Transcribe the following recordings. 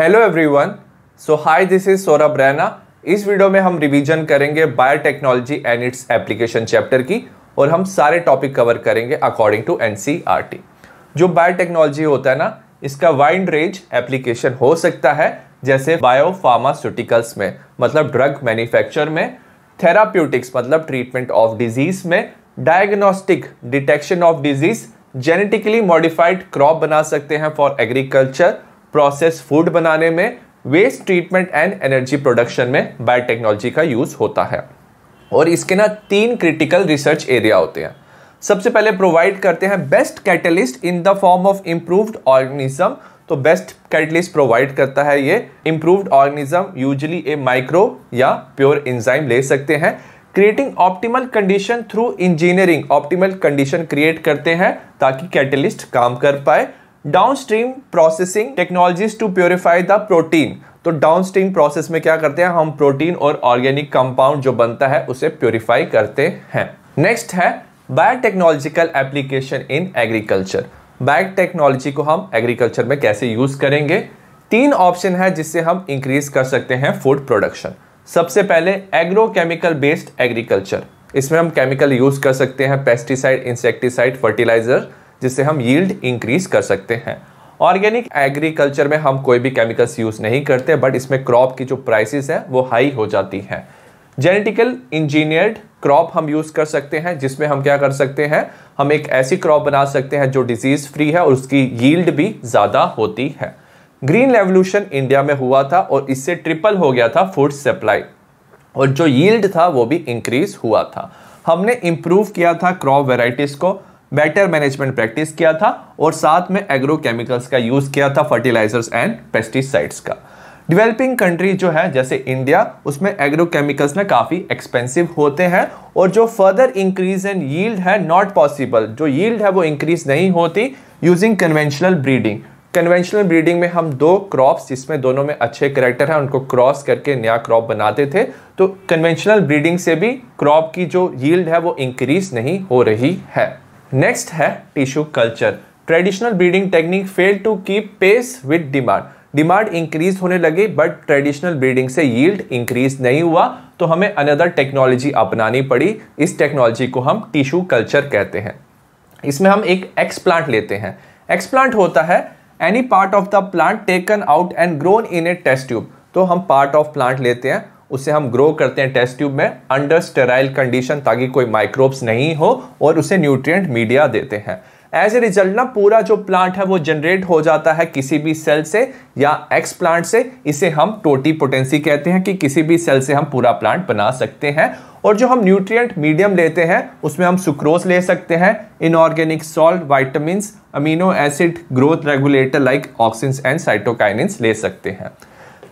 Hello everyone so hi this is Saurabh Raina इस video में हम रिवीजन करेंगे biotechnology and its application chapter की और हम सारे टॉपिक कवर करेंगे अकॉर्डिंग टू एन जो बायोटेक्नोलॉजी होता है ना इसका वाइड रेंज एप्लीकेशन हो सकता है जैसे बायोफार्मास्यूटिकल्स में मतलब ड्रग मैन्युफैक्चर में थेराप्यूटिक्स मतलब ट्रीटमेंट ऑफ डिजीज में diagnostic detection of disease genetically modified crop बना सकते हैं फॉर एग्रीकल्चर प्रोसेस फूड बनाने में waste treatment and energy production में बायोटेक्नोलॉजी का यूज़ होता है और इसके ना तीन क्रिटिकल रिसर्च एरिया होते हैं सबसे पहले प्रोवाइड करते हैं best catalyst in the form of improved organism तो बेस्ट कैटलिस्ट प्रोवाइड करता है ये improved organism usually a micro या प्योर इंजाइम ले सकते हैं creating optimal condition through engineering optimal condition create करते हैं ताकि कैटलिस्ट काम कर पाए downstream processing technologies to purify the protein तो डाउनस्ट्रीम प्रोसेस में क्या करते हैं हम प्रोटीन और ऑर्गेनिक कंपाउंड जो बनता है उसे प्योरीफाई करते हैं नेक्स्ट है biotechnological application in agriculture biotechnology को हम एग्रीकल्चर में कैसे यूज़ करेंगे तीन ऑप्शन है जिससे हम इंक्रीज कर सकते हैं फूड प्रोडक्शन सबसे पहले एग्रोकेमिकल बेस्ड एग्रीकल्चर इसमें हम केमिकल यूज़ कर सकते हैं पेस्टिसाइड इंसेक्टिसाइड फर्टिलाइजर जिससे हम यील्ड इंक्रीज कर सकते हैं ऑर्गेनिक एग्रीकल्चर में हम कोई भी केमिकल्स यूज़ नहीं करते बट इसमें क्रॉप की जो प्राइसेस है वो हाई हो जाती है जेनेटिकल इंजीनियर्ड क्रॉप हम यूज़ कर सकते हैं जिसमें हम क्या कर सकते हैं हम एक ऐसी क्रॉप बना सकते हैं जो डिजीज़ फ्री है और उसकी यील्ड भी ज़्यादा होती है ग्रीन रेवल्यूशन इंडिया में हुआ था और इससे ट्रिपल हो गया था फूड सप्लाई और जो यील्ड था वो भी इंक्रीज हुआ था हमने इम्प्रूव किया था क्रॉप वेराइटीज़ को बेटर मैनेजमेंट प्रैक्टिस किया था और साथ में एग्रोकेमिकल्स का यूज़ किया था फर्टिलाइजर्स एंड पेस्टिसाइड्स का डेवलपिंग कंट्री जो है जैसे इंडिया उसमें एग्रोकेमिकल्स ना काफ़ी एक्सपेंसिव होते हैं और जो फर्दर इंक्रीज इन यील्ड है नॉट पॉसिबल जो यील्ड है वो इंक्रीज नहीं होती using conventional breeding conventional breeding में हम दो क्रॉप्स जिसमें दोनों में अच्छे करेक्टर हैं उनको क्रॉस करके नया क्रॉप बनाते थे तो कन्वेंशनल ब्रीडिंग से भी क्रॉप की जो यील्ड है वो इंक्रीज नहीं हो रही है नेक्स्ट है tissue culture traditional breeding technique fail to keep pace with demand demand increase होने लगी बट ट्रेडिशनल ब्रीडिंग से यील्ड इंक्रीज नहीं हुआ तो हमें अनदर टेक्नोलॉजी अपनानी पड़ी इस टेक्नोलॉजी को हम टिश्यू कल्चर कहते हैं इसमें हम एक एक्सप्लांट लेते हैं एक्सप्लांट होता है any part of the plant taken out and grown in a test tube तो हम पार्ट ऑफ प्लांट लेते हैं उसे हम ग्रो करते हैं टेस्ट ट्यूब में अंडर स्टेराइल कंडीशन ताकि कोई माइक्रोब्स नहीं हो और उसे न्यूट्रिएंट मीडिया देते हैं एज ए रिजल्ट ना पूरा जो प्लांट है वो जनरेट हो जाता है किसी भी सेल से या एक्स प्लांट से इसे हम टोटी पोटेंसी कहते हैं कि किसी भी सेल से हम पूरा प्लांट बना सकते हैं और जो हम न्यूट्रिएंट मीडियम लेते हैं उसमें हम सुक्रोज ले सकते हैं inorganic salt vitamin amino acid growth regulator like auxins and cytokinins ले सकते हैं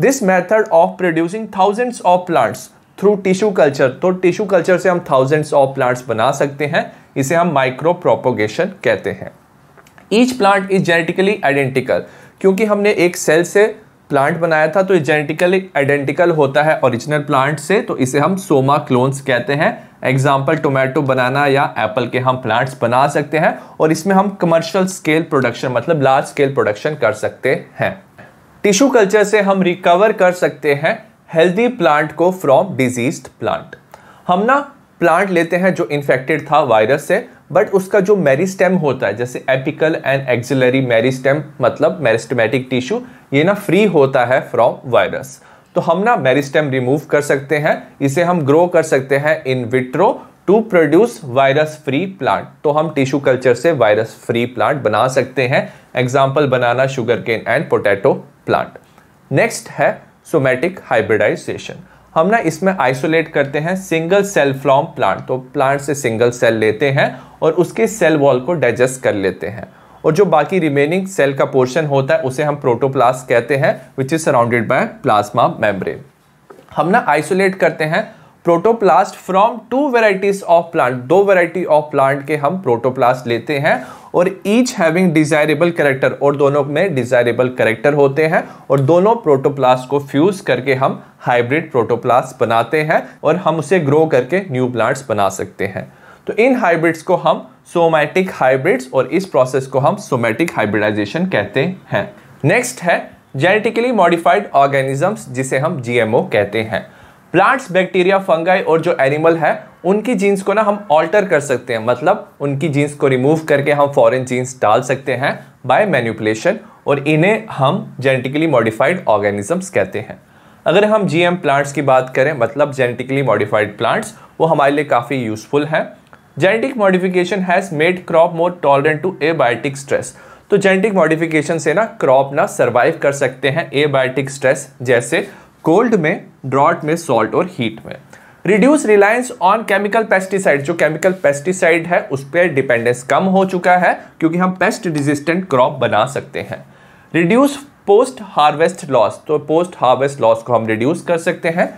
this method of producing thousands of plants through tissue culture तो टिश्यू कल्चर से हम थाउजेंड्स ऑफ प्लांट्स बना सकते हैं इसे हम माइक्रो प्रोपोगेशन कहते हैं each plant is genetically identical क्योंकि हमने एक सेल से प्लांट बनाया था तो ये जेनेटिकली आइडेंटिकल होता है ओरिजिनल प्लांट से तो इसे हम सोमा क्लोन्स कहते हैं एग्जाम्पल टोमेटो बनाना या एप्पल के हम प्लांट्स बना सकते हैं और इसमें हम कमर्शियल स्केल प्रोडक्शन मतलब लार्ज स्केल प्रोडक्शन कर सकते हैं टिश्यू कल्चर से हम रिकवर कर सकते हैं हेल्दी प्लांट को फ्रॉम डिजीज प्लांट हम ना प्लांट लेते हैं जो इन्फेक्टेड था वायरस से बट उसका जो मेरिस्टेम होता है जैसे एपिकल एंड एक्सिलरी मेरिस्टेम मतलब मेरिस्टमेटिक टिश्यू ये ना फ्री होता है फ्रॉम वायरस तो हम ना मेरिस्टेम रिमूव कर सकते हैं इसे हम ग्रो कर सकते हैं in vitro to produce virus free plant तो हम टिश्यू कल्चर से वायरस फ्री प्लांट बना सकते हैं example banana sugarcane and potato plant next है सोमेटिक हाइब्रिडाइजेशन हम ना इसमें आइसोलेट करते हैं सिंगल सेल फ्रॉम प्लांट तो प्लांट से सिंगल सेल लेते हैं और उसके सेल वॉल को डाइजेस्ट कर लेते हैं और जो बाकी रिमेनिंग सेल का पोर्शन होता है उसे हम प्रोटोप्लास्ट कहते हैं which is surrounded by plasma membrane हम ना आइसोलेट करते हैं protoplast from two varieties of plant दो वेराइटी ऑफ प्लांट के हम प्रोटोप्लास्ट लेते हैं और ईच हैविंग डिजायरेबल करेक्टर और दोनों में डिजायरेबल करेक्टर होते हैं और दोनों प्रोटोप्लास्ट को फ्यूज करके हम हाइब्रिड प्रोटोप्लास्ट बनाते हैं और हम उसे ग्रो करके न्यू प्लांट्स बना सकते हैं तो इन हाइब्रिड्स को हम सोमैटिक हाइब्रिड्स और इस प्रोसेस को हम सोमैटिक हाइब्रिडाइजेशन कहते हैं नेक्स्ट है जेनेटिकली मॉडिफाइड ऑर्गेनिजम्स जिसे हम जीएमओ कहते हैं प्लांट्स बैक्टीरिया फंगाई और जो एनिमल है उनकी जीन्स को ना हम ऑल्टर कर सकते हैं मतलब उनकी जीन्स को रिमूव करके हम फॉरेन जीन्स डाल सकते हैं बाय मैन्यूपुलेशन और इन्हें हम जेनेटिकली मॉडिफाइड ऑर्गेनिजम्स कहते हैं अगर हम जीएम प्लांट्स की बात करें मतलब जेनेटिकली मॉडिफाइड प्लांट्स वो हमारे लिए काफ़ी यूजफुल हैं genetic modification has made crop more tolerant to abiotic stress तो जेनेटिक मॉडिफिकेशन से ना क्रॉप ना सर्वाइव कर सकते हैं एबायोटिक स्ट्रेस जैसे कोल्ड में ड्रॉट में सॉल्ट और हीट में reduce reliance on chemical pesticide जो केमिकल पेस्टिसाइड है उस पर डिपेंडेंस कम हो चुका है क्योंकि हम पेस्ट रिजिस्टेंट क्रॉप बना सकते हैं रिड्यूस पोस्ट हार्वेस्ट लॉस तो पोस्ट हार्वेस्ट लॉस को हम रिड्यूस कर सकते हैं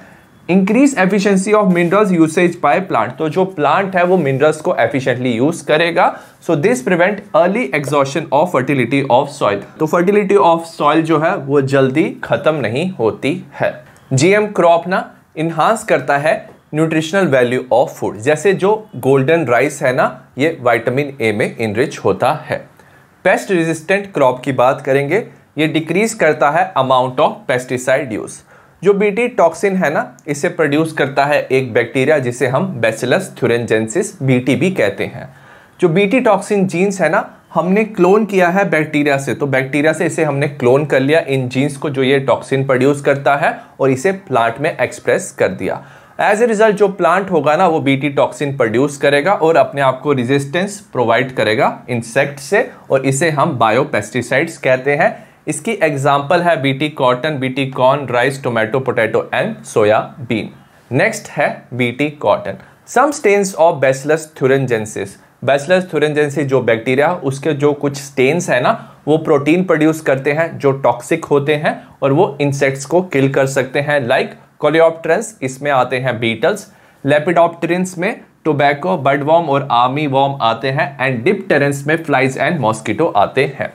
increase efficiency of minerals usage by plant तो जो प्लांट है वो मिनरल्स को एफिशिएंटली यूज करेगा so this prevent early exhaustion of fertility of soil तो फर्टिलिटी ऑफ सॉइल जो है वो जल्दी खत्म नहीं होती है जीएम क्रॉप ना इन्हांस करता है न्यूट्रिशनल वैल्यू ऑफ फूड जैसे जो गोल्डन राइस है ना ये वाइटामिन ए में इनरिच होता है पेस्ट रेजिस्टेंट क्रॉप की बात करेंगे ये डिक्रीज करता है अमाउंट ऑफ पेस्टिसाइड यूज़ जो बीटी टॉक्सिन है ना इसे प्रोड्यूस करता है एक बैक्टीरिया जिसे हम बेसिलस थ्यूरेंजेंसिस बीटी भी कहते हैं जो बीटी टॉक्सिन जीन्स है ना हमने क्लोन किया है बैक्टीरिया से तो बैक्टीरिया से इसे हमने क्लोन कर लिया इन जीन्स को जो ये टॉक्सिन प्रोड्यूस करता है और इसे प्लांट में एक्सप्रेस कर दिया एज ए रिजल्ट जो प्लांट होगा ना वो बीटी टॉक्सिन प्रोड्यूस करेगा और अपने आप को रेजिस्टेंस प्रोवाइड करेगा इंसेक्ट से और इसे हम बायोपेस्टिसाइड्स कहते हैं इसकी एग्जाम्पल है BT cotton BT corn rice tomato potato and soybean next है BT cotton some strains of Bacillus thuringiensis Bacillus thuringiensis जो बैक्टीरिया उसके जो कुछ स्टेन्स है ना वो प्रोटीन प्रोड्यूस करते हैं जो टॉक्सिक होते हैं और वो इंसेक्ट्स को किल कर सकते हैं लाइक कोलियोप्ट्रेंस इसमें आते हैं बीटल्स लेपिडॉप्ट्रेंस में टोबैको बर्डवॉम और आर्मी वॉम आते हैं एंड डिप्टेरेंस में फ्लाइज एंड मॉस्किटो आते हैं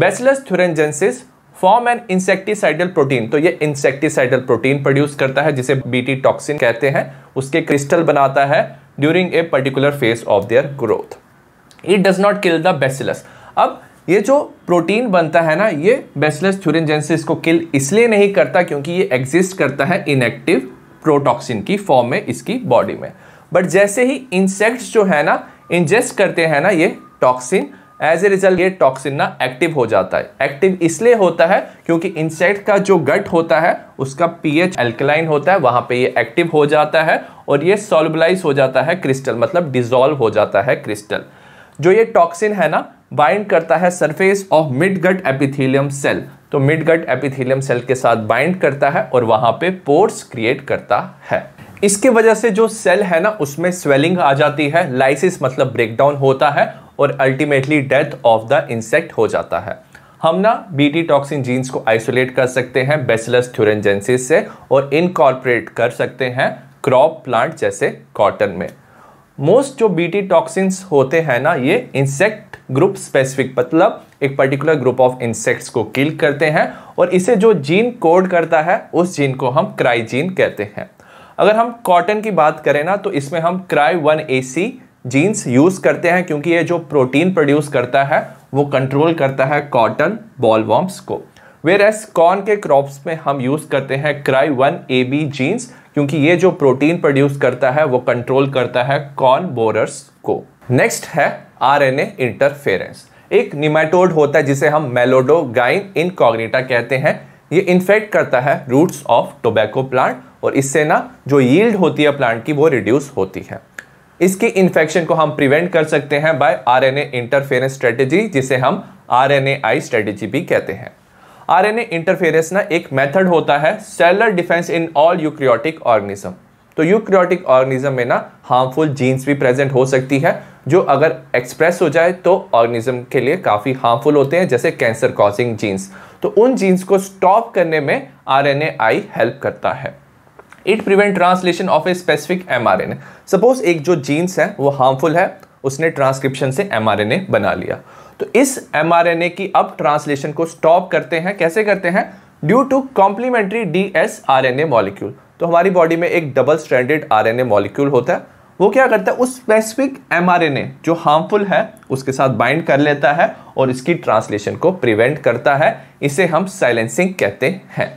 Bacillus thuringiensis form an insecticidal protein तो ये इंसेक्टिसाइडल प्रोटीन प्रोड्यूस करता है जिसे बीटी टॉक्सिन कहते हैं उसके क्रिस्टल बनाता है during a particular phase of their growth it does not kill the bacillus अब ये जो प्रोटीन बनता है ना ये बेसिलस थ्यूरेंजेंसिस को किल इसलिए नहीं करता क्योंकि ये एग्जिस्ट करता है इनएक्टिव प्रोटॉक्सिन की फॉर्म में इसकी बॉडी में बट जैसे ही इंसेक्ट्स जो है ना इंजेस्ट करते हैं ना ये टॉक्सिन एज ए रिजल्ट ये टॉक्सिन ना एक्टिव हो जाता है एक्टिव इसलिए होता है क्योंकि इंसेक्ट का जो गट होता है उसका पीएच एल्कलाइन होता है वहाँ पे ये एक्टिव हो जाता है और ये सॉल्बलाइज हो जाता है क्रिस्टल मतलब डिजॉल्व हो जाता है क्रिस्टल जो ये टॉक्सिन है ना बाइंड करता है surface of midgut epithelium cell तो मिड गट एपिथीलियम सेल के साथ बाइंड करता है और वहाँ पे पोर्स क्रिएट करता है इसके वजह से जो सेल है ना उसमें स्वेलिंग आ जाती है लाइसिस मतलब ब्रेकडाउन होता है और ultimately death of the insect हो जाता है हम ना बीटी टॉक्सिन जीन्स को आइसोलेट कर सकते हैं बेसिलस थ्यूरेंजेंसिस से और इनकॉर्पोरेट कर सकते हैं क्रॉप प्लांट जैसे कॉटन में मोस्ट जो बीटी टॉक्सिन्स होते हैं ना ये इंसेक्ट ग्रुप स्पेसिफिक मतलब एक पर्टिकुलर ग्रुप ऑफ इंसेक्ट्स को किल करते हैं और इसे जो जीन कोड करता है उस जीन को हम क्राई जीन कहते हैं अगर हम कॉटन की बात करें ना तो इसमें हम cry one A C genes use करते हैं क्योंकि ये जो प्रोटीन प्रोड्यूस करता है वो कंट्रोल करता है कॉटन वॉम्स को वेर एस कॉर्न के क्रॉप्स में हम यूज करते हैं cry one A B genes क्योंकि ये जो प्रोटीन प्रोड्यूस करता है वो कंट्रोल करता है कॉर्न बोरर्स को नेक्स्ट है आर एन ए इंटरफेरेंस एक निमेटोड होता है जिसे हम मेलोडोगाइन इनकॉग्निटा कहते हैं ये इन्फेक्ट करता है रूट्स ऑफ टोबैको प्लांट और इससे ना जो यील्ड होती है प्लांट की वो रिड्यूस होती है इसके इन्फेक्शन को हम प्रिवेंट कर सकते हैं बाय आरएनए इंटरफेरेंस स्ट्रेटेजी जिसे हम आई स्ट्रेटेजी भी कहते हैं आरएनए इंटरफेरेंस ना एक मेथड होता है cellular defence in all eukaryotic organism तो यूक्रियोटिक ऑर्गेनिज्म में ना हार्मफुल जीन्स भी प्रेजेंट हो सकती है जो अगर एक्सप्रेस हो जाए तो ऑर्गेनिज्म के लिए काफ़ी हार्मफुल होते हैं जैसे कैंसर कॉजिंग जीन्स तो उन जीन्स को स्टॉप करने में आरएनएआई हेल्प करता है it prevent translation of a specific M R N A suppose एक जो जीन्स है वो हार्मफुल है उसने ट्रांसक्रिप्शन से एम आर एन ए बना लिया तो इस एम आर एन ए की अब ट्रांसलेशन को स्टॉप करते हैं कैसे करते हैं due to complementary D S R N A molecule तो हमारी बॉडी में एक double standard R N A molecule होता है वो क्या करता है उस specific M R N A जो हार्मफुल है उसके साथ बाइंड कर लेता है और इसकी ट्रांसलेशन को प्रिवेंट करता है इसे हम साइलेंसिंग कहते हैं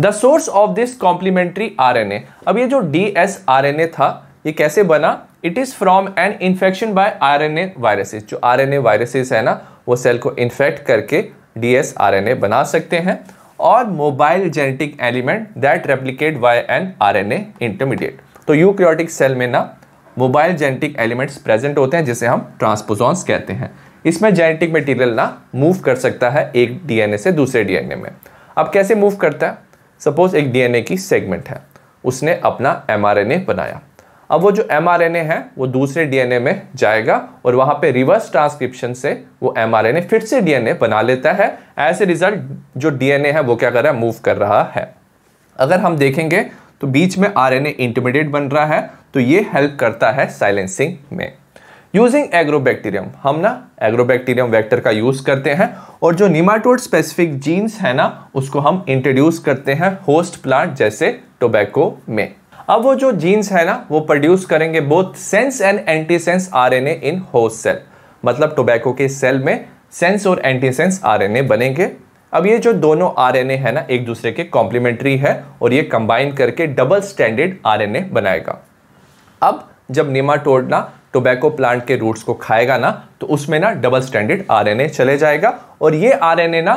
the source of this complementary R N A अब ये जो D S R N A था ये कैसे बना it is from an infection by R N A viruses जो आर एन ए वायरसेस है ना वो सेल को इन्फेक्ट करके D S R N A बना सकते हैं और mobile genetic element that replicate by an R N A intermediate तो यूक्रियोटिक सेल में ना मोबाइल जेनेटिक एलिमेंट्स प्रेजेंट होते हैं जिसे हम ट्रांसपोजॉन्स कहते हैं इसमें जेनेटिक मटेरियल ना मूव कर सकता है एक डीएनए से दूसरे डीएनए में अब कैसे मूव करता है सपोज एक डीएनए की सेगमेंट है उसने अपना एमआरएनए बनाया अब वो जो एमआरएनए है वो दूसरे डीएनए में जाएगा और वहां पे रिवर्स ट्रांसक्रिप्शन से वो एमआरएनए फिर से डीएनए बना लेता है एज ए रिजल्ट जो डीएनए है वो क्या कर रहा है मूव कर रहा है अगर हम देखेंगे तो बीच में आरएनए इंटरमीडिएट बन रहा है तो ये हेल्प करता है साइलेंसिंग में यूजिंग एग्रोबैक्टीरियम हम ना एग्रोबैक्टीरियम वेक्टर का यूज करते हैं और जो निमाटोड स्पेसिफिक जीन्स है ना उसको हम इंट्रोड्यूस करते हैं होस्ट प्लांट जैसे टोबैको में अब वो जो जीन्स है ना वो प्रोड्यूस करेंगे both sense and antisense RNA in host cell मतलब टोबैको के सेल में सेंस और एंटीसेंस आरएनए बनेंगे अब ये जो दोनों आरएनए है ना एक दूसरे के कॉम्प्लीमेंट्री है और ये कंबाइन करके डबल स्टैंडर्ड आरएनए बनाएगा अब जब निमाटोड ना टोबैको प्लांट के रूट्स को खाएगा ना तो उसमें ना डबल स्टैंडर्ड आरएनए चले जाएगा और ये आरएनए ना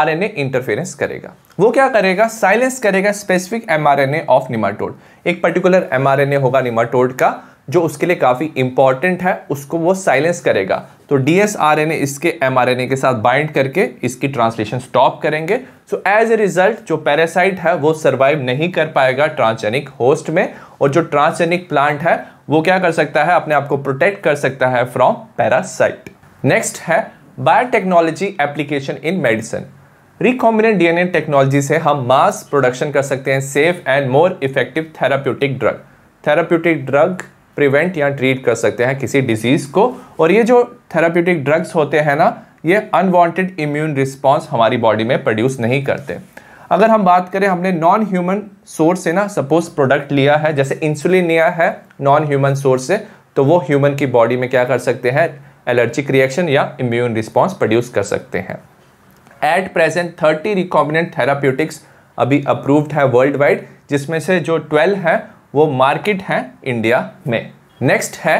आरएनए इंटरफेरेंस करेगा वो क्या करेगा साइलेंस करेगा स्पेसिफिक एमआरएनए ऑफ निमाटोड एक पर्टिकुलर एमआरएनए होगा निमाटोड का जो उसके लिए काफ़ी इंपॉर्टेंट है उसको वो साइलेंस करेगा तो डी एस आर एन इसके एम आर एन ए के साथ बाइंड करके इसकी ट्रांसलेशन स्टॉप करेंगे सो एज ए रिजल्ट जो पैरासाइट है वो सर्वाइव नहीं कर पाएगा ट्रांसजेनिक होस्ट में और जो ट्रांसजेनिक प्लांट है वो क्या कर सकता है अपने आप को प्रोटेक्ट कर सकता है फ्रॉम पैरासाइट नेक्स्ट है biotechnology application in medicine recombinant DNA technology से हम मास प्रोडक्शन कर सकते हैं safe and more effective therapeutic drug therapeutic drug prevent या ट्रीट कर सकते हैं किसी डिजीज को और ये जो थेराप्यूटिक ड्रग्स होते हैं ना ये अनवांटेड इम्यून रिस्पॉन्स हमारी बॉडी में प्रोड्यूस नहीं करते अगर हम बात करें हमने नॉन ह्यूमन सोर्स से ना सपोज प्रोडक्ट लिया है जैसे इंसुलिन लिया है नॉन ह्यूमन सोर्स से तो वो ह्यूमन की बॉडी में क्या कर सकते हैं एलर्जिक रिएक्शन या इम्यून रिस्पॉन्स प्रोड्यूस कर सकते हैं at present thirty recombinant therapeutics अभी अप्रूव्ड है वर्ल्ड वाइड जिसमें से जो ट्वेल्व हैं वो मार्केट हैं इंडिया में नेक्स्ट है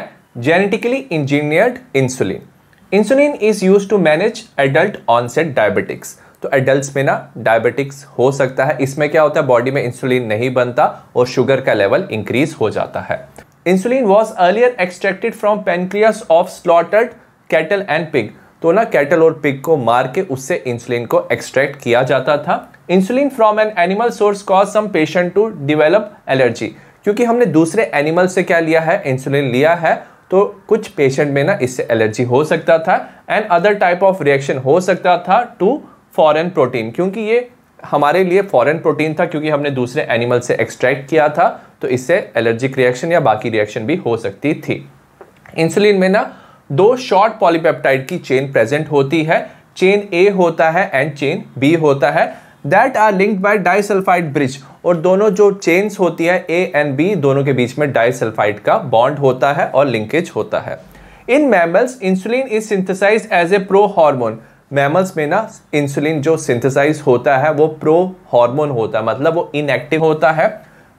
genetically engineered insulin insulin is use to manage adult onset diabetics तो एडल्ट में ना डायबिटिक्स हो सकता है इसमें क्या होता है बॉडी में इंसुलिन नहीं बनता और शुगर का लेवल इंक्रीज हो जाता है insulin was earlier extracted from pancreas of slaughtered cattle and pig तो ना कैटल और पिग को मार के उससे इंसुलिन को एक्सट्रैक्ट किया जाता था insulin from an animal source cause some patient to develop allergy क्योंकि हमने दूसरे एनिमल से क्या लिया है इंसुलिन लिया है तो कुछ पेशेंट में ना इससे एलर्जी हो सकता था and other type of reaction हो सकता था टू फॉरेन प्रोटीन क्योंकि ये हमारे लिए फॉरेन प्रोटीन था क्योंकि हमने दूसरे एनिमल से एक्सट्रैक्ट किया था तो इससे एलर्जिक रिएक्शन या बाकी रिएक्शन भी हो सकती थी इंसुलिन में ना दो शॉर्ट पॉलीपेप्टाइड की चेन प्रेजेंट होती है चेन ए होता है एंड चेन बी होता है that are linked by disulphide bridge और दोनों जो चेन्स होती है ए एंड बी दोनों के बीच में डाइसल्फाइड का बॉन्ड होता है और लिंकेज होता है in mammals insulin is synthesise as a prohormone mammals में ना इंसुलिन जो सिंथेसाइज होता है वो प्रो हार्मोन होता है मतलब वो इनएक्टिव होता है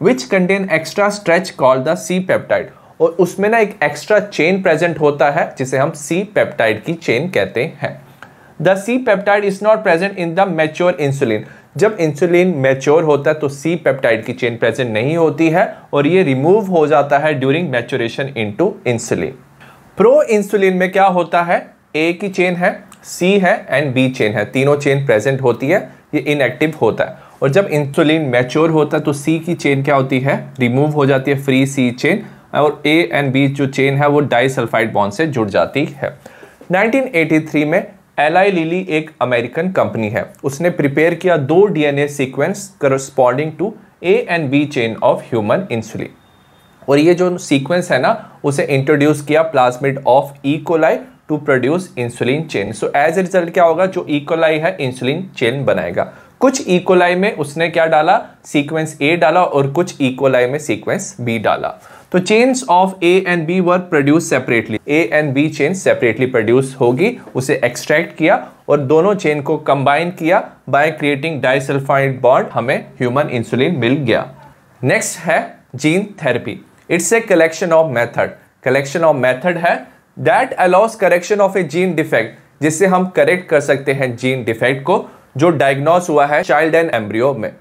which contain extra stretch call the C peptide और उसमें ना एक एक्स्ट्रा चेन प्रेजेंट होता है जिसे हम सी पेप्टाइड की चेन कहते हैं the C peptide is not present in the mature insulin जब इंसुलिन मेच्योर होता है तो सी पेप्टाइड की चेन प्रेजेंट नहीं होती है और ये रिमूव हो जाता है during maturation into insulin proinsulin में क्या होता है ए की चेन है सी है एंड बी चेन है तीनों चेन प्रेजेंट होती है ये इनएक्टिव होता है और जब इंसुलिन मैच्योर होता है तो सी की चेन क्या होती है रिमूव हो जाती है फ्री सी चेन और ए एंड बी जो चेन है वो डाइसल्फाइड बॉन्ड से जुड़ जाती है 1983 में एल आई लिली एक अमेरिकन कंपनी है उसने प्रिपेयर किया दो DNA sequence corresponding to A and B chain of human insulin और ये जो सीक्वेंस है ना उसे इंट्रोड्यूस किया plasmid of E coli to produce insulin chain so as a result क्या होगा जो इकोलाई e. है इंसुलिन चेन बनाएगा कुछ इकोलाई e. में उसने क्या डाला सीक्वेंस ए डाला और कुछ इकोलाई e. में सीक्वेंस बी डाला तो chains of A and B were produce separately A and B chain separately produce होगी उसे एक्सट्रैक्ट किया और दोनों चेन को कंबाइन किया बाय क्रिएटिंग डाइसल्फाइड बॉन्ड हमें ह्यूमन इंसुलिन मिल गया नेक्स्ट है gene therapy it's a collection of method collection of method है that allows correction of a gene defect जिससे हम करेक्ट कर सकते हैं जीन डिफेक्ट को जो डायग्नोस हुआ है चाइल्ड एंड एम्ब्रियो में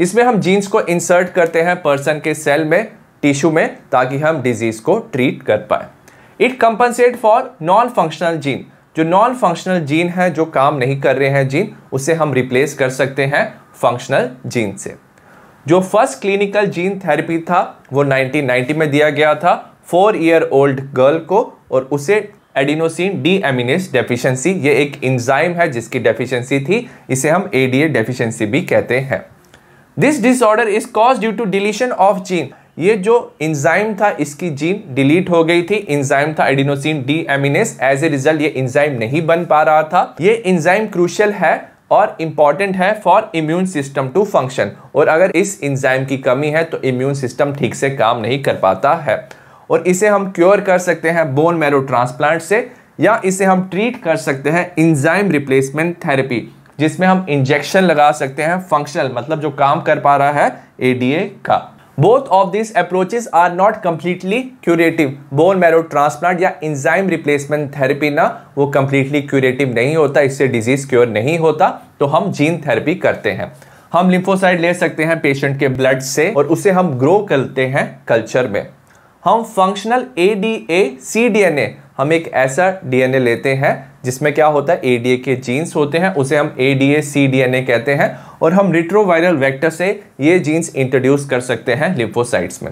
इसमें हम जीन्स को इंसर्ट करते हैं पर्सन के सेल में टिश्यू में ताकि हम डिजीज को ट्रीट कर पाए it compensate for non functional gene जो नॉन फंक्शनल जीन है जो काम नहीं कर रहे हैं जीन उसे हम रिप्लेस कर सकते हैं फंक्शनल जीन से जो फर्स्ट क्लिनिकल जीन थेरेपी था वो 1990 में दिया गया था फोर ईयर ओल्ड गर्ल को और उसे एडिनोसिन डी एमिनेस डेफिशिएंसी ये एक इंजाइम है जिसकी डेफिशिएंसी थी इसे हम एडीए डेफिशिएंसी भी कहते हैं this disorder is cause due to deletion of gene ये जो इंजाइम था इसकी जीन डिलीट हो गई थी इंजाइम था adenosine deaminase as a result ये इंजाइम नहीं बन पा रहा था ये इंजाइम क्रूशल है और इम्पॉर्टेंट है for immune system to function और अगर इस इंजाइम की कमी है तो इम्यून सिस्टम ठीक से काम नहीं कर पाता है और इसे हम क्योर कर सकते हैं बोन मैरो ट्रांसप्लांट से या इसे हम ट्रीट कर सकते हैं इंजाइम रिप्लेसमेंट थेरेपी जिसमें हम इंजेक्शन लगा सकते हैं फंक्शनल मतलब जो काम कर पा रहा है एडीए का both of this approaches are not completely curative bone marrow transplant या इंजाइम रिप्लेसमेंट थेरेपी ना वो कंप्लीटली क्यूरेटिव नहीं होता इससे डिजीज क्योर नहीं होता तो हम जीन थेरेपी करते हैं हम लिम्फोसाइड ले सकते हैं पेशेंट के ब्लड से और उसे हम ग्रो करते हैं कल्चर में हम functional A D A C D N A हम एक ऐसा डीएनए लेते हैं जिसमें क्या होता है ए डी ए के जीन्स होते हैं उसे हम A D A C D N A कहते हैं और हम रिट्रोवायरल वेक्टर से ये जीन्स इंट्रोड्यूस कर सकते हैं लिम्फोसाइट्स में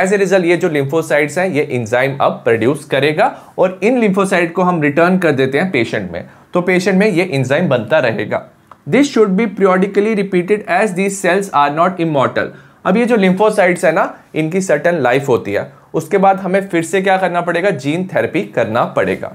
एज ए रिजल्ट ये जो लिम्फोसाइट्स हैं ये इंजाइम अब प्रोड्यूस करेगा और इन लिम्फोसाइट को हम रिटर्न कर देते हैं पेशेंट में तो पेशेंट में ये इंजाइम बनता रहेगा this should be periodically repeated as these cells are not immortal अब ये जो लिम्फोसाइट्स है ना इनकी सर्टन लाइफ होती है उसके बाद हमें फिर से क्या करना पड़ेगा जीन थेरेपी करना पड़ेगा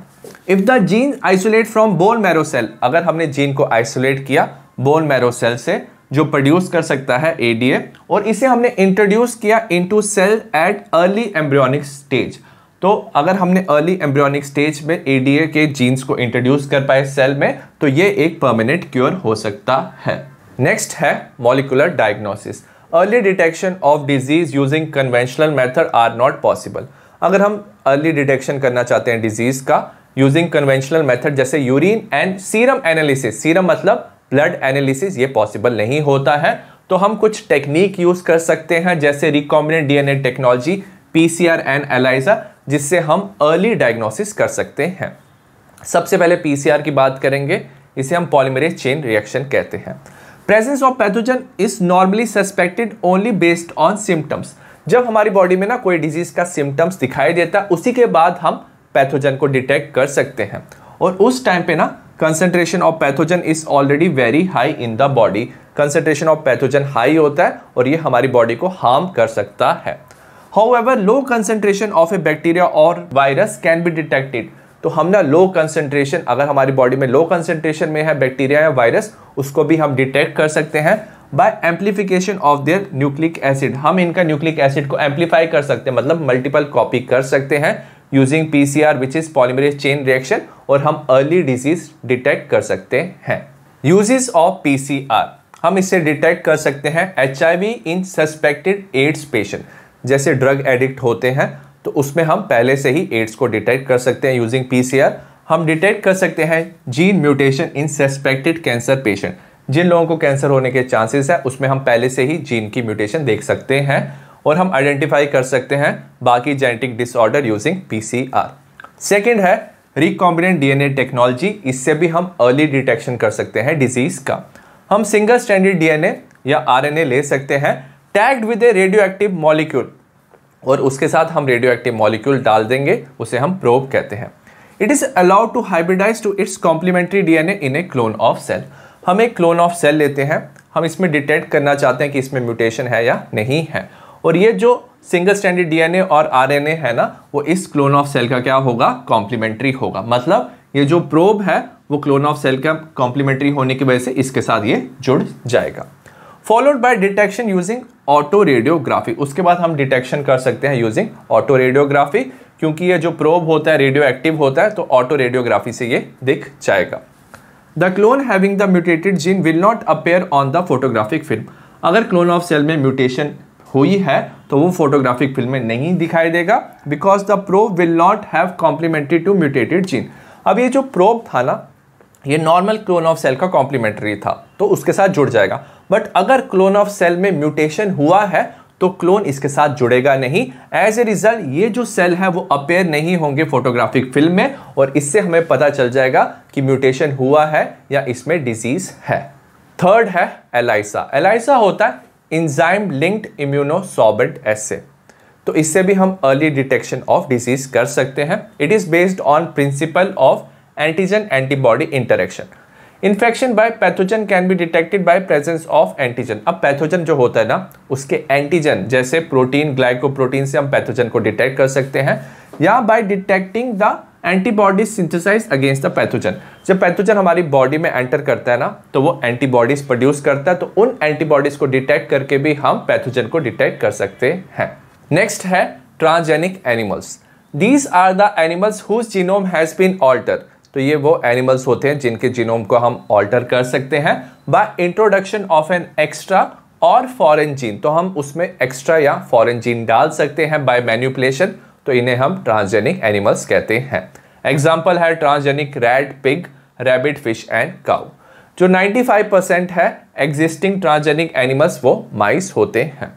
if the gene isolate from bone marrow cell अगर हमने जीन को आइसोलेट किया बोन मैरो सेल से जो प्रोड्यूस कर सकता है एडीए और इसे हमने इंट्रोड्यूस किया into cell at early embryonic stage तो अगर हमने अर्ली एम्ब्रियोनिक स्टेज में एडीए के जीन्स को इंट्रोड्यूस कर पाए सेल में तो ये एक परमानेंट क्योर हो सकता है नेक्स्ट है molecular diagnosis early detection of disease using conventional method are not possible अगर हम अर्ली डिटेक्शन करना चाहते हैं डिजीज़ का यूजिंग कन्वेंशनल मेथड जैसे urine and serum analysis serum मतलब ब्लड एनालिसिस ये पॉसिबल नहीं होता है तो हम कुछ टेक्निक यूज़ कर सकते हैं जैसे recombinant DNA technology PCR and ELISA जिससे हम अर्ली डायग्नोसिस कर सकते हैं सबसे पहले पीसीआर की बात करेंगे इसे हम पॉलीमरेज चेन रिएक्शन कहते हैं presence of pathogen is normally suspected only based on symptoms जब हमारी बॉडी में ना कोई डिजीज का सिम्टम्स दिखाई देता है उसी के बाद हम पैथोजन को डिटेक्ट कर सकते हैं और उस टाइम पे ना concentration of pathogen is already very high in the body concentration of pathogen high होता है और ये हमारी बॉडी को हार्म कर सकता है however low concentration of a bacteria और वायरस कैन बी डिटेक्टेड तो हम ना लो कंसेंट्रेशन अगर हमारी बॉडी में लो कंसेंट्रेशन में है बैक्टीरिया या वायरस उसको भी हम डिटेक्ट कर सकते हैं by amplification of their nucleic acid हम इनका न्यूक्लिक एसिड को एम्पलीफाई कर सकते हैं मतलब मल्टीपल कॉपी कर सकते हैं using P C R which is polymerase chain reaction और हम अर्ली डिजीज डिटेक्ट कर सकते हैं uses of P C R हम इसे डिटेक्ट कर सकते हैं H in suspected AIDS patient जैसे ड्रग एडिक्ट होते हैं तो उसमें हम पहले से ही एड्स को डिटेक्ट कर सकते हैं यूजिंग पीसीआर हम डिटेक्ट कर सकते हैं gene mutation in suspected cancer patient जिन लोगों को कैंसर होने के चांसेस है उसमें हम पहले से ही जीन की म्यूटेशन देख सकते हैं और हम आइडेंटिफाई कर सकते हैं बाकी genetic disorder using PCR second है रिकॉम्बिनेंट डीएनए टेक्नोलॉजी इससे भी हम अर्ली डिटेक्शन कर सकते हैं डिजीज का हम सिंगल स्टैंडर्ड डीएनए या आरएनए ले सकते हैं tagged with a radioactive molecule और उसके साथ हम रेडियो एक्टिव मॉलिक्यूल डाल देंगे उसे हम प्रोब कहते हैं it is allowed to hybridise to its complementary D N A in a clone of cell हम एक क्लोन ऑफ सेल लेते हैं हम इसमें डिटेक्ट करना चाहते हैं कि इसमें म्यूटेशन है या नहीं है और ये जो single standard D N A और आर एन ए है ना वो इस क्लोन ऑफ सेल का क्या होगा कॉम्प्लीमेंट्री होगा मतलब ये जो प्रोब है वो क्लोन ऑफ सेल का कॉम्प्लीमेंट्री होने की वजह से इसके साथ ये जुड़ जाएगा followed by detection using autoradiography उसके बाद हम डिटेक्शन कर सकते हैं यूजिंग ऑटो रेडियोग्राफी क्योंकि ये जो प्रोब होता है रेडियो एक्टिव होता है तो ऑटो रेडियोग्राफी से ये दिख जाएगा the clone having the mutated gene will not appear on the photographic film अगर क्लोन ऑफ सेल में म्यूटेशन हुई है तो वो फोटोग्राफिक फिल्म में नहीं दिखाई देगा because the probe will not have complementary to mutated gene अब ये जो प्रोब था ना ये नॉर्मल क्लोन ऑफ सेल का कॉम्प्लीमेंट्री था तो उसके साथ जुड़ जाएगा बट अगर क्लोन ऑफ सेल में म्यूटेशन हुआ है तो क्लोन इसके साथ जुड़ेगा नहीं एज ए रिजल्ट ये जो सेल है वो अपेयर नहीं होंगे फोटोग्राफिक फिल्म में और इससे हमें पता चल जाएगा कि म्यूटेशन हुआ है या इसमें डिजीज है थर्ड है एलाइसा एलाइसा होता है इंजाइम लिंक्ड इम्यूनोसॉबेंट एसे तो इससे भी हम अर्ली डिटेक्शन ऑफ डिजीज कर सकते हैं it is based on principle of antigen antibody interaction infection by pathogen can be detected by presence of antigen अब पैथोजन जो होता है ना उसके एंटीजन जैसे प्रोटीन ग्लाइकोप्रोटीन से हम पैथोजन को डिटेक्ट कर सकते हैं या by detecting the antibodies synthesise against the pathogen जब पैथोजन हमारी बॉडी में एंटर करता है ना तो वो एंटीबॉडीज प्रोड्यूस करता है तो उन एंटीबॉडीज को डिटेक्ट करके भी हम पैथोजन को डिटेक्ट कर सकते हैं नेक्स्ट है transgenic animals these are the animals whose genome has been alter तो ये वो एनिमल्स होते हैं जिनके जीनोम को हम ऑल्टर कर सकते हैं by introduction of an extra और फॉरेन जीन तो हम उसमें एक्स्ट्रा या फॉरेन जीन डाल सकते हैं बाय मैन्यूपुलेशन तो इन्हें हम ट्रांसजेनिक एनिमल्स कहते हैं एग्जाम्पल है transgenic rat pig rabbit fish and cow जो 95 परसेंट है एग्जिस्टिंग ट्रांसजेनिक एनिमल्स वो माइस होते हैं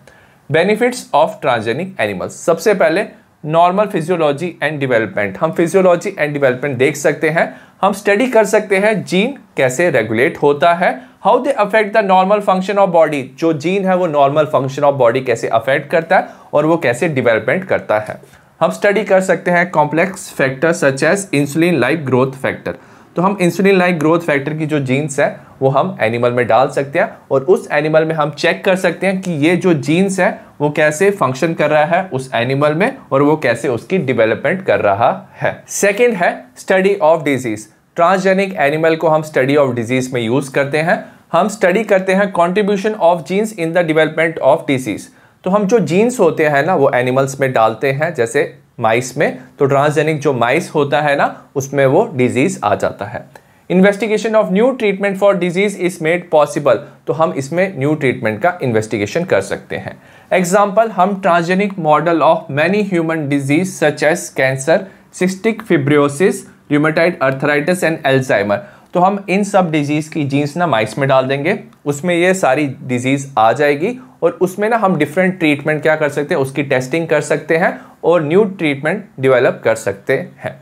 बेनिफिट्स ऑफ ट्रांसजेनिक एनिमल्स सबसे पहले नॉर्मल फिजियोलॉजी एंड डेवलपमेंट हम फिजियोलॉजी एंड डेवलपमेंट देख सकते हैं हम स्टडी कर सकते हैं जीन कैसे रेगुलेट होता है how they affect the normal function of body जो जीन है वो नॉर्मल फंक्शन ऑफ बॉडी कैसे अफेक्ट करता है और वो कैसे डिवेलपमेंट करता है हम स्टडी कर सकते हैं complex factor such as insulin like growth factor तो हम इंसुलिन लाइक ग्रोथ फैक्टर की जो जीन्स है वो हम एनिमल में डाल सकते हैं और उस एनिमल में हम चेक कर सकते हैं कि ये जो जीन्स है वो कैसे फंक्शन कर रहा है उस एनिमल में और वो कैसे उसकी डिवेलपमेंट कर रहा है सेकेंड है study of disease transgenic animal को हम स्टडी ऑफ डिजीज़ में यूज़ करते हैं हम स्टडी करते हैं contribution of genes in the development of disease तो हम जो जीन्स होते हैं ना वो एनिमल्स में डालते हैं जैसे माइस में तो ट्रांसजेनिक जो माइस होता है ना उसमें वो डिजीज आ जाता है investigation of new treatment for disease is made possible तो हम इसमें न्यू ट्रीटमेंट का इन्वेस्टिगेशन कर सकते हैं एग्जाम्पल हम transgenic model of many human disease such as cancer cystic fibrosis rheumatoid arthritis and Alzheimer तो हम इन सब डिजीज़ की जीन्स ना माइस में डाल देंगे उसमें ये सारी डिजीज़ आ जाएगी और उसमें ना हम डिफरेंट ट्रीटमेंट क्या कर सकते हैं उसकी टेस्टिंग कर सकते हैं और न्यू ट्रीटमेंट डिवेलप कर सकते हैं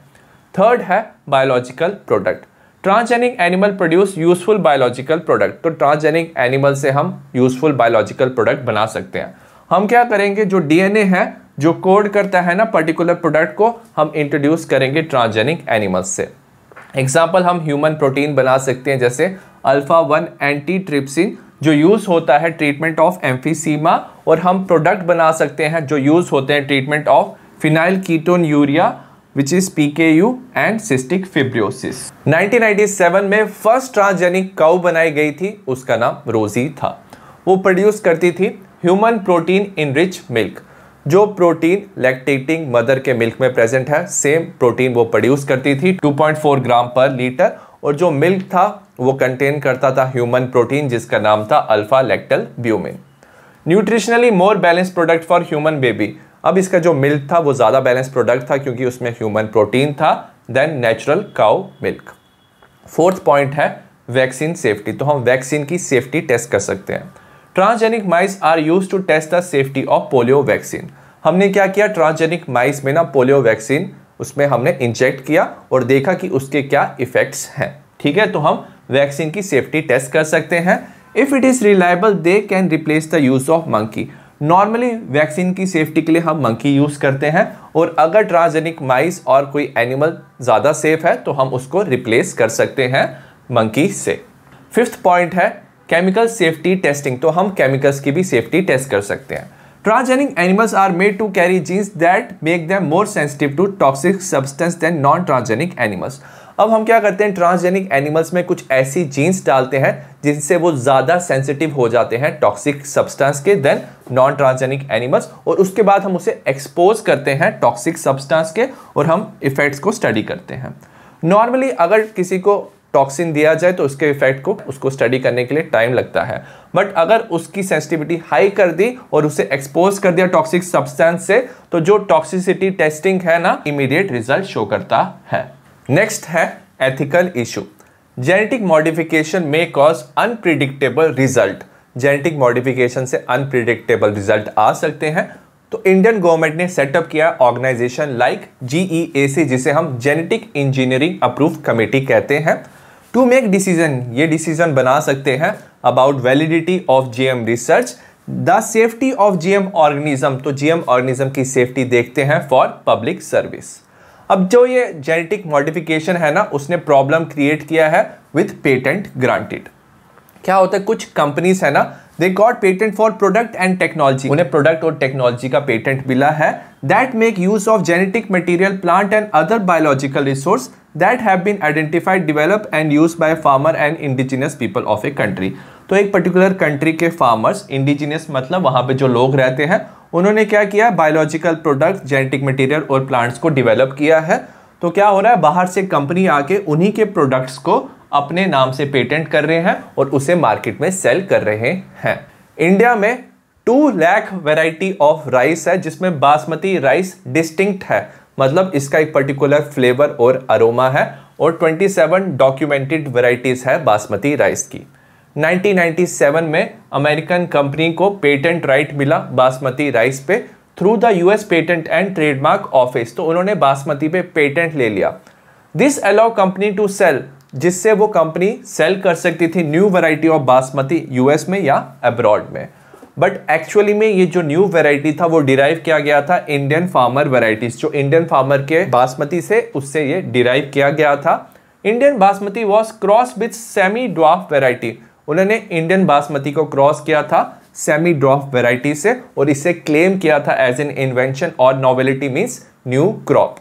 थर्ड है biological product transgenic animal produce useful biological product तो ट्रांसजेनिक एनिमल से हम यूजफुल बायोलॉजिकल प्रोडक्ट बना सकते हैं हम क्या करेंगे जो डीएनए है जो कोड करता है ना पर्टिकुलर प्रोडक्ट को हम इंट्रोड्यूस करेंगे ट्रांसजेनिक एनिमल्स से एग्जाम्पल हम ह्यूमन प्रोटीन बना सकते हैं जैसे अल्फा वन एंटी ट्रिप्सिन जो यूज़ होता है ट्रीटमेंट ऑफ एम्फीसीमा और हम प्रोडक्ट बना सकते हैं जो यूज़ होते हैं treatment of phenylketonuria which is P K U and cystic fibrosis 1997 में फर्स्ट ट्रांसजेनिक काउ बनाई गई थी उसका नाम रोजी था वो प्रोड्यूस करती थी human protein in rich milk जो प्रोटीन लैक्टेटिंग मदर के मिल्क में प्रेजेंट है सेम प्रोटीन वो प्रोड्यूस करती थी 2.4 ग्राम पर लीटर और जो मिल्क था वो कंटेन करता था ह्यूमन प्रोटीन जिसका नाम था alpha lactalbumin nutritionally more balance product for human baby अब इसका जो मिल्क था वो ज़्यादा बैलेंस प्रोडक्ट था क्योंकि उसमें ह्यूमन प्रोटीन था then natural cow milk fourth point है वैक्सीन सेफ्टी तो हम वैक्सीन की सेफ्टी टेस्ट कर सकते हैं transgenic mice are use to test the safety of polio vaccine हमने क्या किया ट्रांसजेनिक माइस में ना पोलियो वैक्सीन उसमें हमने इंजेक्ट किया और देखा कि उसके क्या इफ़ेक्ट्स हैं ठीक है तो हम वैक्सीन की सेफ्टी टेस्ट कर सकते हैं if it is reliable they can replace the use of monkey normally vaccine की सेफ्टी के लिए हम मंकी यूज़ करते हैं और अगर ट्रांसजेनिक माइस और कोई एनिमल ज़्यादा सेफ है तो हम उसको रिप्लेस कर सकते हैं मंकी से फिफ्थ पॉइंट है केमिकल सेफ्टी टेस्टिंग तो हम केमिकल्स की भी सेफ्टी टेस्ट कर सकते हैं transgenic animals are made to carry genes that make them more sensitive to toxic substance than non transgenic animals अब हम क्या करते हैं ट्रांसजेनिक एनिमल्स में कुछ ऐसी जीन्स डालते हैं जिनसे वो ज़्यादा सेंसिटिव हो जाते हैं टॉक्सिक सब्सटेंस के देन नॉन ट्रांसजेनिक एनिमल्स और उसके बाद हम उसे एक्सपोज करते हैं टॉक्सिक सब्सटेंस के और हम इफेक्ट्स को स्टडी करते हैं नॉर्मली अगर किसी को टॉक्सिन दिया जाए तो उसके इफेक्ट को उसको स्टडी करने के लिए टाइम लगता है बट अगर उसकी सेंसिटिविटी हाई कर दी और उसे एक्सपोज कर दिया टॉक्सिक सब्सटेंस से तो जो टॉक्सिसिटी टेस्टिंग है ना इमीडिएट रिजल्ट शो करता है नेक्स्ट है एथिकल इशू जेनेटिक मॉडिफिकेशन में cause unpredictable result genetic modification से अनप्रिडिक्टेबल रिजल्ट आ सकते हैं तो इंडियन गवर्नमेंट ने सेटअप किया ऑर्गेनाइजेशन लाइक जीईएसी जिसे हम जेनेटिक इंजीनियरिंग अप्रूव कमेटी कहते हैं टू मेक डिसीजन ये डिसीजन बना सकते हैं about validity of GM research the safety of GM organism तो जीएम ऑर्गेनिज्म की सेफ्टी देखते हैं फॉर पब्लिक सर्विस अब जो ये जेनेटिक मॉडिफिकेशन है ना उसने प्रॉब्लम क्रिएट किया है विथ पेटेंट ग्रांटेड क्या होता है कुछ कंपनीज है ना they got patent for product and technology उन्हें प्रोडक्ट और टेक्नोलॉजी का पेटेंट मिला है that make use of genetic material plant and other biological resource that have been identified developed and used by farmer and indigenous people of a country तो एक particular country के farmers indigenous मतलब वहाँ पे जो लोग रहते हैं उन्होंने क्या किया बायोलॉजिकल प्रोडक्ट जेनेटिक मटेरियल और प्लांट्स को डेवलप किया है तो क्या हो रहा है बाहर से कंपनी आके उन्हीं के प्रोडक्ट्स को अपने नाम से पेटेंट कर रहे हैं और उसे मार्केट में सेल कर रहे हैं इंडिया में two lakh variety of rice है जिसमें बासमती राइस डिस्टिंक्ट है मतलब इसका एक पर्टिकुलर फ्लेवर और अरोमा है और 27 डॉक्यूमेंटेड वेराइटीज़ है बासमती राइस की 1997 में अमेरिकन कंपनी को पेटेंट राइट मिला बासमती राइस पे through the US patent and trademark office तो उन्होंने बासमती पे पेटेंट ले लिया this allow company to sell जिससे वो कंपनी सेल कर सकती थी new variety of basmati US में या अब्रॉड में बट एक्चुअली में ये जो न्यू वेराइटी था वो डिराइव किया गया था इंडियन फार्मर वेराइटीज जो इंडियन फार्मर के बासमती से उससे ये डिराइव किया गया था Indian basmati was cross with semi dwarf variety उन्होंने इंडियन बासमती को क्रॉस किया था सेमी ड्राफ वेराइटी से और इसे क्लेम किया था एज एन इन्वेंशन और novelty means new crop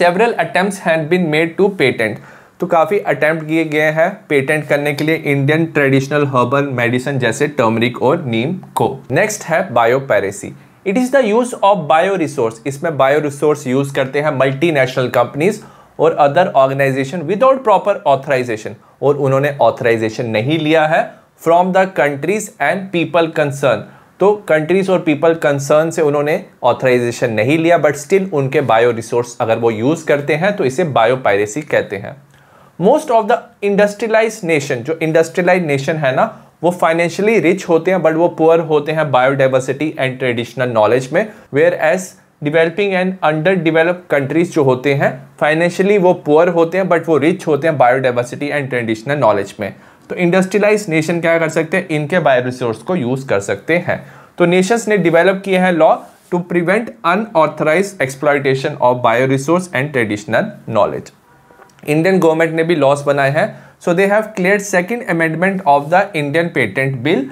several attempt had been made to patent तो काफ़ी अटैम्प्ट किए गए हैं पेटेंट करने के लिए इंडियन ट्रेडिशनल हर्बल मेडिसिन जैसे टर्मरिक और नीम को नेक्स्ट है biopiracy it is the use of bio resource इसमें बायो रिसोर्स यूज़ करते हैं मल्टीनेशनल कंपनीज और other organisation without proper authorisation और उन्होंने ऑथराइजेशन नहीं लिया है from the countries and people concern तो कंट्रीज और पीपल कंसर्न से उन्होंने ऑथराइजेशन नहीं लिया बट स्टिल उनके बायो रिसोर्स अगर वो यूज़ करते हैं तो इसे बायो पायरेसी कहते हैं most of the industrialise nation जो इंडस्ट्रियलाइज नेशन है ना वो फाइनेंशियली रिच होते हैं बट वो पुअर होते हैं बायोडाइवर्सिटी एंड ट्रेडिशनल नॉलेज में whereas developing and under develop countries जो होते हैं फाइनेंशियली वो पुअर होते हैं बट वो रिच होते हैं बायोडाइवर्सिटी एंड ट्रेडिशनल नॉलेज में तो इंडस्ट्रियलाइज नेशन क्या कर सकते हैं इनके बायो रिसोर्स को यूज़ कर सकते हैं तो नेशंस ने डिवेलप किए हैं law to prevent unauthorise exploitation of bio resource and traditional knowledge Indian government ने भी लॉस बनाए हैं so they have clear second amendment of the Indian patent bill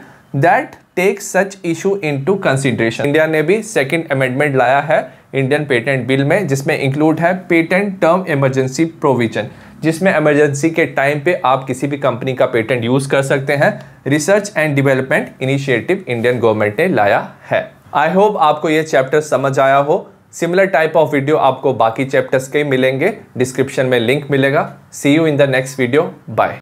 that take such issue into consideration India ने भी second amendment लाया है Indian patent bill में जिसमें इंक्लूड है पेटेंट टर्म इमरजेंसी प्रोविजन जिसमें इमरजेंसी के टाइम पे आप किसी भी कंपनी का पेटेंट यूज़ कर सकते हैं research and development initiative Indian government ने लाया है आई होप आपको यह चैप्टर समझ आया हो सिमिलर टाइप ऑफ वीडियो आपको बाकी चैप्टर्स के मिलेंगे डिस्क्रिप्शन में लिंक मिलेगा see you in the next video bye